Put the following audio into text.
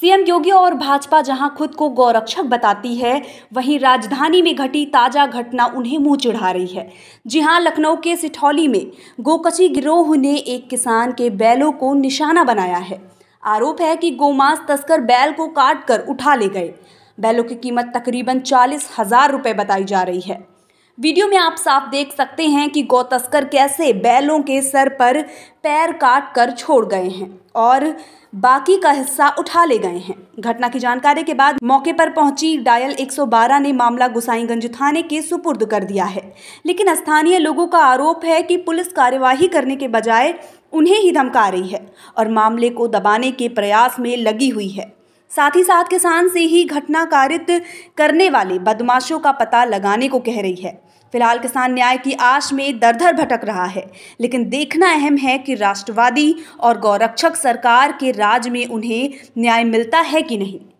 CM योगी और भाजपा जहां खुद को गौरक्षक बताती है वहीं राजधानी में घटी ताज़ा घटना उन्हें मुंह चिढ़ा रही है जी हां लखनऊ के सिठौली में गोकची गिरोह ने एक किसान के बैलों को निशाना बनाया है आरोप है कि गोमांस तस्कर बैल को काट कर उठा ले गए बैलों की कीमत तकरीबन चालीस हजार रुपये बताई जा रही है वीडियो में आप साफ देख सकते हैं कि गौ तस्कर कैसे बैलों के सर पर पैर काट कर छोड़ गए हैं और बाकी का हिस्सा उठा ले गए हैं घटना की जानकारी के बाद मौके पर पहुंची डायल 112 ने मामला गुसाईगंज थाने के सुपुर्द कर दिया है लेकिन स्थानीय लोगों का आरोप है कि पुलिस कार्यवाही करने के बजाय उन्हें ही धमका रही है और मामले को दबाने के प्रयास में लगी हुई है साथ ही साथ किसान से ही घटना कारित करने वाले बदमाशों का पता लगाने को कह रही है फिलहाल किसान न्याय की आश में दर दर भटक रहा है लेकिन देखना अहम है कि राष्ट्रवादी और गौरक्षक सरकार के राज में उन्हें न्याय मिलता है कि नहीं